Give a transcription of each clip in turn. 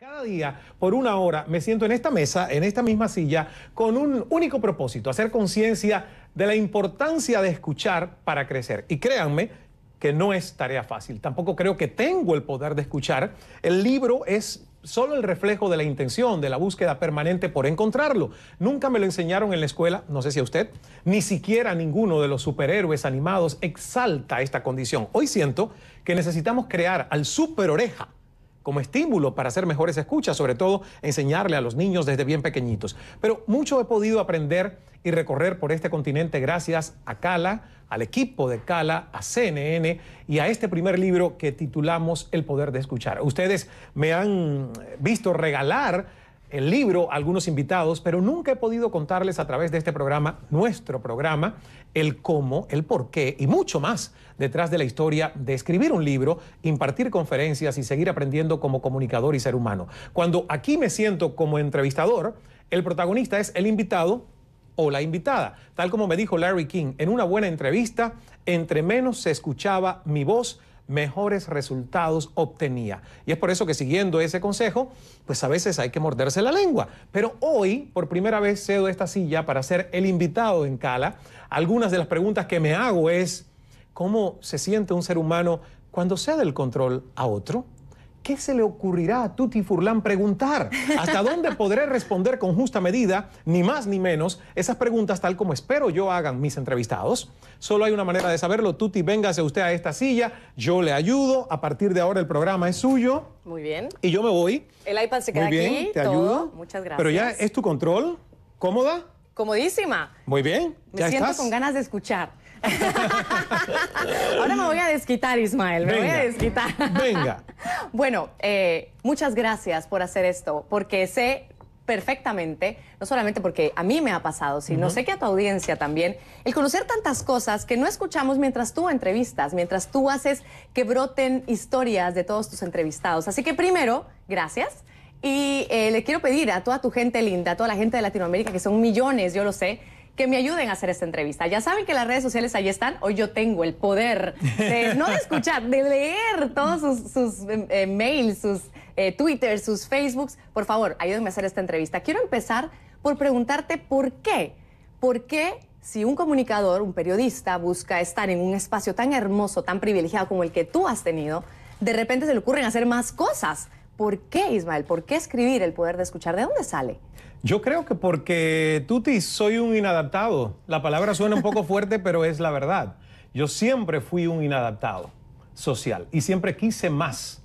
Cada día, por una hora, me siento en esta mesa, en esta misma silla, con un único propósito, hacer conciencia de la importancia de escuchar para crecer. Y créanme que no es tarea fácil, tampoco creo que tengo el poder de escuchar. El libro es solo el reflejo de la intención, de la búsqueda permanente por encontrarlo. Nunca me lo enseñaron en la escuela, no sé si a usted, ni siquiera ninguno de los superhéroes animados exalta esta condición. Hoy siento que necesitamos crear al superoreja como estímulo para hacer mejores escuchas, sobre todo enseñarle a los niños desde bien pequeñitos. Pero mucho he podido aprender y recorrer por este continente gracias a Cala, al equipo de Cala, a CNN y a este primer libro que titulamos El Poder de Escuchar. Ustedes me han visto regalar el libro algunos invitados, pero nunca he podido contarles a través de este programa, nuestro programa, el cómo, el por qué y mucho más detrás de la historia de escribir un libro, impartir conferencias y seguir aprendiendo como comunicador y ser humano. Cuando aquí me siento como entrevistador, el protagonista es el invitado o la invitada. Tal como me dijo Larry King en una buena entrevista, entre menos se escuchaba mi voz mejores resultados obtenía. Y es por eso que siguiendo ese consejo, pues a veces hay que morderse la lengua. Pero hoy, por primera vez, cedo esta silla para ser el invitado en Cala. Algunas de las preguntas que me hago es, ¿cómo se siente un ser humano cuando cede el control a otro? ¿Qué se le ocurrirá a Tuti Furlan preguntar? ¿Hasta dónde podré responder con justa medida, ni más ni menos, esas preguntas tal como espero yo hagan mis entrevistados? Solo hay una manera de saberlo. Tuti, véngase usted a esta silla, yo le ayudo. A partir de ahora el programa es suyo. Muy bien. Y yo me voy. El iPad se queda Muy aquí, te ayudo. Muchas gracias. Pero ya es tu control. ¿Cómoda? Comodísima. Muy bien. Me siento con ganas de escuchar. Ahora me voy a desquitar, Ismael, me voy a desquitar. Venga. Bueno, eh, muchas gracias por hacer esto, porque sé perfectamente, no solamente porque a mí me ha pasado, sino sé que a tu audiencia también, el conocer tantas cosas que no escuchamos mientras tú entrevistas, mientras tú haces que broten historias de todos tus entrevistados. Así que primero, gracias. Y eh, le quiero pedir a toda tu gente linda, a toda la gente de Latinoamérica, que son millones, yo lo sé, que me ayuden a hacer esta entrevista. Ya saben que las redes sociales ahí están. Hoy yo tengo el poder de no escuchar, de leer todos sus, eh, eh, mails, sus eh, Twitter, sus Facebooks. Por favor, ayúdenme a hacer esta entrevista. Quiero empezar por preguntarte por qué. ¿Por qué si un comunicador, un periodista, busca estar en un espacio tan hermoso, tan privilegiado como el que tú has tenido, de repente se le ocurren hacer más cosas? ¿Por qué, Ismael? ¿Por qué escribir El Poder de Escuchar? ¿De dónde sale? Yo creo que porque, Tuti, soy un inadaptado. La palabra suena un poco fuerte, pero es la verdad. Yo siempre fui un inadaptado social y siempre quise más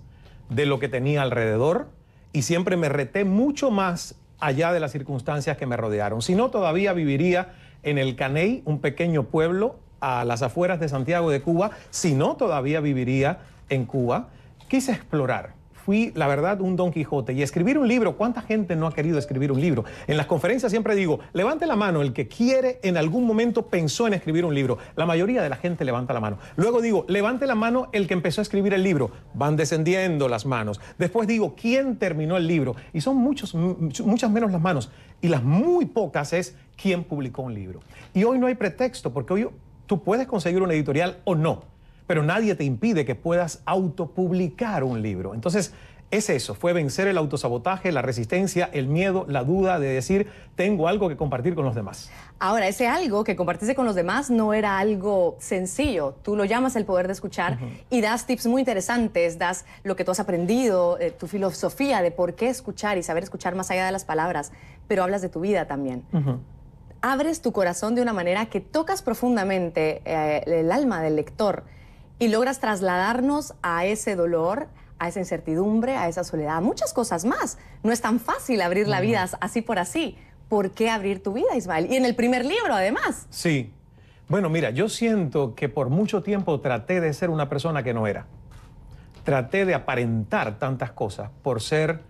de lo que tenía alrededor y siempre me reté mucho más allá de las circunstancias que me rodearon. Si no, todavía viviría en el Caney, un pequeño pueblo a las afueras de Santiago de Cuba. Si no, todavía viviría en Cuba. Quise explorar fui, la verdad, un Don Quijote. Y escribir un libro, ¿cuánta gente no ha querido escribir un libro? En las conferencias siempre digo, levante la mano el que quiere, en algún momento pensó en escribir un libro. La mayoría de la gente levanta la mano. Luego digo, levante la mano el que empezó a escribir el libro. Van descendiendo las manos. Después digo, ¿quién terminó el libro? Y son muchos, muchas menos las manos. Y las muy pocas es quién publicó un libro. Y hoy no hay pretexto, porque hoy tú puedes conseguir una editorial o no pero nadie te impide que puedas autopublicar un libro. Entonces, es eso, fue vencer el autosabotaje, la resistencia, el miedo, la duda de decir, tengo algo que compartir con los demás. Ahora, ese algo que compartiste con los demás no era algo sencillo. Tú lo llamas el poder de escuchar y das tips muy interesantes, das lo que tú has aprendido, eh, tu filosofía de por qué escuchar y saber escuchar más allá de las palabras, pero hablas de tu vida también. Abres tu corazón de una manera que tocas profundamente eh, el alma del lector y logras trasladarnos a ese dolor, a esa incertidumbre, a esa soledad, muchas cosas más. No es tan fácil abrir la vida así por así. ¿Por qué abrir tu vida, Ismael? Y en el primer libro, además. Sí. Bueno, mira, yo siento que por mucho tiempo traté de ser una persona que no era. Traté de aparentar tantas cosas por ser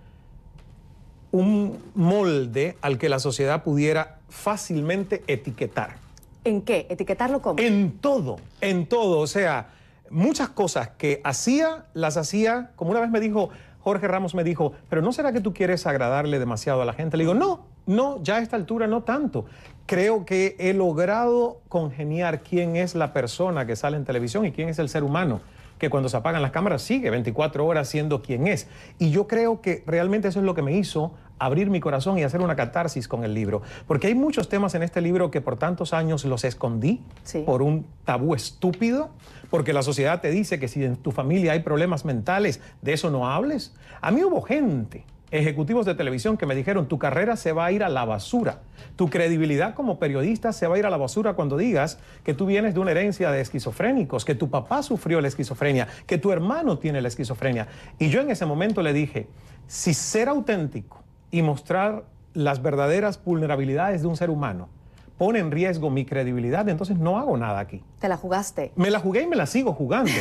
un molde al que la sociedad pudiera fácilmente etiquetar. ¿En qué? ¿Etiquetarlo cómo? En todo, en todo. O sea, muchas cosas que hacía, las hacía, como una vez me dijo Jorge Ramos, me dijo, pero ¿no será que tú quieres agradarle demasiado a la gente? Le digo, no, no, ya a esta altura no tanto. Creo que he logrado congeniar quién es la persona que sale en televisión y quién es el ser humano que cuando se apagan las cámaras sigue 24 horas siendo quien es. Y yo creo que realmente eso es lo que me hizo abrir mi corazón y hacer una catarsis con el libro. Porque hay muchos temas en este libro que por tantos años los escondí por un tabú estúpido, porque la sociedad te dice que si en tu familia hay problemas mentales, de eso no hables. A mí hubo gente, ejecutivos de televisión, que me dijeron, tu carrera se va a ir a la basura, tu credibilidad como periodista se va a ir a la basura cuando digas que tú vienes de una herencia de esquizofrénicos, que tu papá sufrió la esquizofrenia, que tu hermano tiene la esquizofrenia. Y yo en ese momento le dije, si ser auténtico, y mostrar las verdaderas vulnerabilidades de un ser humano pone en riesgo mi credibilidad, entonces no hago nada aquí. ¿Te la jugaste? Me la jugué y me la sigo jugando.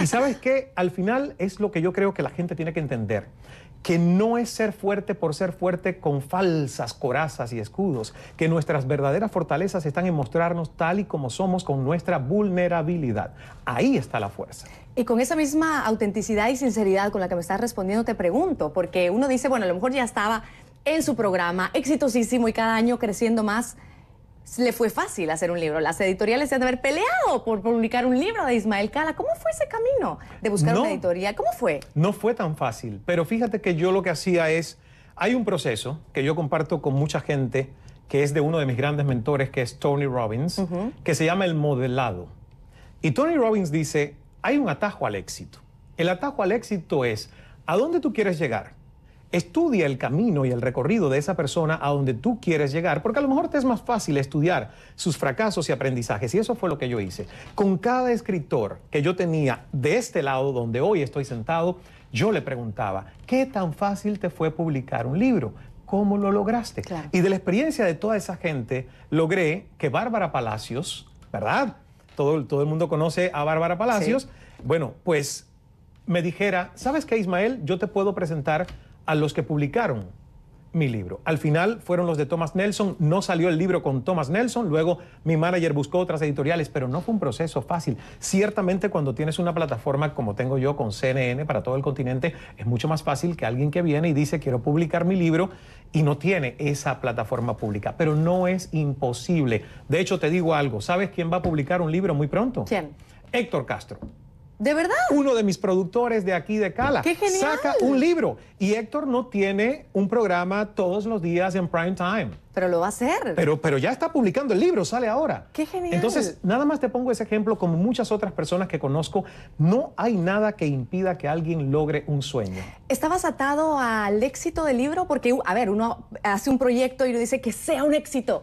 y sabes qué, al final es lo que yo creo que la gente tiene que entender, que no es ser fuerte por ser fuerte con falsas corazas y escudos, que nuestras verdaderas fortalezas están en mostrarnos tal y como somos con nuestra vulnerabilidad. Ahí está la fuerza. Y con esa misma autenticidad y sinceridad con la que me estás respondiendo, te pregunto, porque uno dice, bueno, a lo mejor ya estaba en su programa, exitosísimo y cada año creciendo más. Le fue fácil hacer un libro. Las editoriales se han de haber peleado por publicar un libro de Ismael Cala. ¿Cómo fue ese camino de buscar una editorial? ¿Cómo fue? No fue tan fácil, pero fíjate que yo lo que hacía es, hay un proceso que yo comparto con mucha gente que es de uno de mis grandes mentores, que es Tony Robbins, que se llama el modelado. Y Tony Robbins dice, hay un atajo al éxito. El atajo al éxito es a dónde tú quieres llegar. Estudia el camino y el recorrido de esa persona a donde tú quieres llegar, porque a lo mejor te es más fácil estudiar sus fracasos y aprendizajes. Y eso fue lo que yo hice. Con cada escritor que yo tenía de este lado, donde hoy estoy sentado, yo le preguntaba, ¿qué tan fácil te fue publicar un libro? ¿Cómo lo lograste? Y de la experiencia de toda esa gente, logré que Bárbara Palacios, ¿verdad? todo, el mundo conoce a Bárbara Palacios, bueno, pues me dijera, ¿sabes qué, Ismael? Yo te puedo presentar a los que publicaron mi libro. Al final fueron los de Thomas Nelson, no salió el libro con Thomas Nelson, luego mi manager buscó otras editoriales, pero no fue un proceso fácil. Ciertamente cuando tienes una plataforma como tengo yo con CNN para todo el continente, es mucho más fácil que alguien que viene y dice quiero publicar mi libro y no tiene esa plataforma pública, pero no es imposible. De hecho, te digo algo, ¿sabes quién va a publicar un libro muy pronto? ¿Quién? Héctor Castro. ¿De verdad? Uno de mis productores de aquí de Cala saca un libro y Héctor no tiene un programa todos los días en prime time. Pero lo va a hacer. Pero, pero ya está publicando el libro, sale ahora. ¡Qué genial! Entonces, nada más te pongo ese ejemplo, como muchas otras personas que conozco, no hay nada que impida que alguien logre un sueño. ¿Estabas atado al éxito del libro? Porque, a ver, uno hace un proyecto y uno dice que sea un éxito.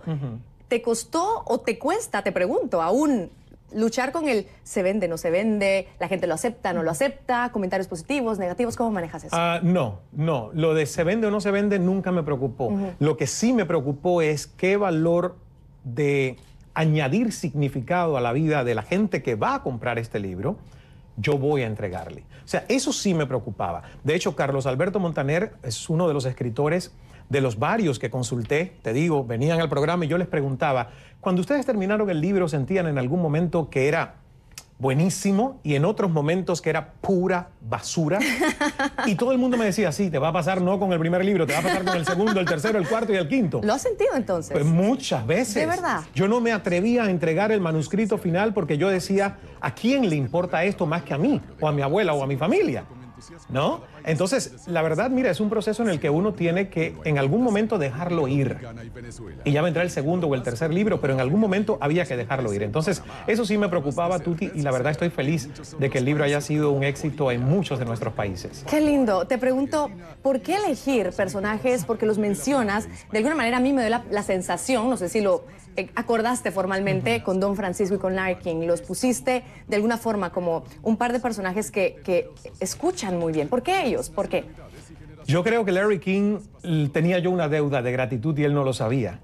¿Te costó o te cuesta, te pregunto, aún luchar con el se vende, no se vende, la gente lo acepta, no lo acepta, comentarios positivos, negativos, ¿cómo manejas eso? Ah, no, no, lo de se vende o no se vende nunca me preocupó. Lo que sí me preocupó es qué valor de añadir significado a la vida de la gente que va a comprar este libro, yo voy a entregarle. O sea, eso sí me preocupaba. De hecho, Carlos Alberto Montaner es uno de los escritores de los varios que consulté, te digo, venían al programa y yo les preguntaba, cuando ustedes terminaron el libro, ¿sentían en algún momento que era buenísimo y en otros momentos que era pura basura. Y todo el mundo me decía, sí, te va a pasar no con el primer libro, te va a pasar con el segundo, el tercero, el cuarto y el quinto. ¿Lo has sentido entonces? Pues muchas veces. De verdad. Yo no me atrevía a entregar el manuscrito final porque yo decía, ¿a quién le importa esto más que a mí, o a mi abuela, o a mi familia? ¿No? Entonces, la verdad, mira, es un proceso en el que uno tiene que en algún momento dejarlo ir. Y ya vendrá el segundo o el tercer libro, pero en algún momento había que dejarlo ir. Entonces, eso sí me preocupaba, Tuti, y la verdad estoy feliz de que el libro haya sido un éxito en muchos de nuestros países. Qué lindo. Te pregunto, ¿por qué elegir personajes? Porque los mencionas, de alguna manera a mí me da la, sensación, no sé si lo eh, acordaste formalmente con Don Francisco y con Larkin, los pusiste de alguna forma como un par de personajes que escuchan muy bien. ¿Por qué ellos? ¿Por qué? Yo creo que Larry King tenía yo una deuda de gratitud y él no lo sabía.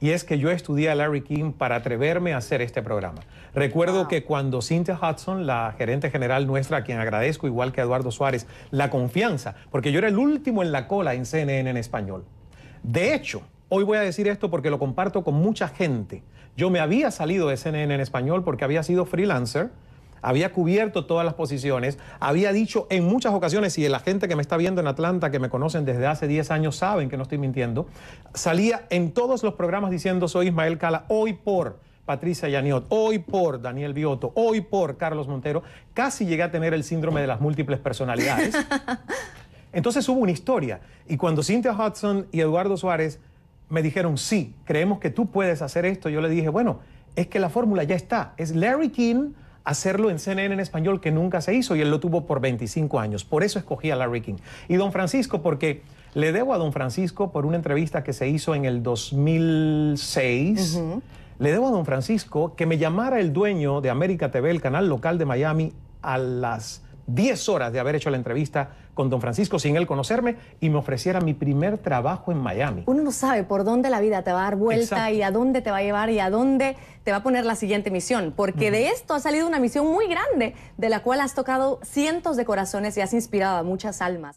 Y es que yo estudié a Larry King para atreverme a hacer este programa. Recuerdo que cuando Cynthia Hudson, la gerente general nuestra, a quien agradezco igual que Eduardo Suárez, la confianza, porque yo era el último en la cola en CNN en español. De hecho, hoy voy a decir esto porque lo comparto con mucha gente. Yo me había salido de CNN en español porque había sido freelancer había cubierto todas las posiciones, había dicho en muchas ocasiones, y la gente que me está viendo en Atlanta, que me conocen desde hace 10 años, saben que no estoy mintiendo, salía en todos los programas diciendo soy Ismael Cala, hoy por... Patricia Yaniot, hoy por Daniel Bioto, hoy por Carlos Montero, casi llegué a tener el síndrome de las múltiples personalidades. Entonces hubo una historia. Y cuando Cynthia Hudson y Eduardo Suárez me dijeron, sí, creemos que tú puedes hacer esto, yo le dije, bueno, es que la fórmula ya está. Es Larry King hacerlo en CNN en español que nunca se hizo y él lo tuvo por 25 años. Por eso escogí a Larry King. Y don Francisco, porque le debo a don Francisco por una entrevista que se hizo en el 2006. Le debo a don Francisco que me llamara el dueño de América TV, el canal local de Miami, a las 10 horas de haber hecho la entrevista con don Francisco sin él conocerme y me ofreciera mi primer trabajo en Miami. Uno no sabe por dónde la vida te va a dar vuelta y a dónde te va a llevar y a dónde te va a poner la siguiente misión, porque de esto ha salido una misión muy grande de la cual has tocado cientos de corazones y has inspirado a muchas almas.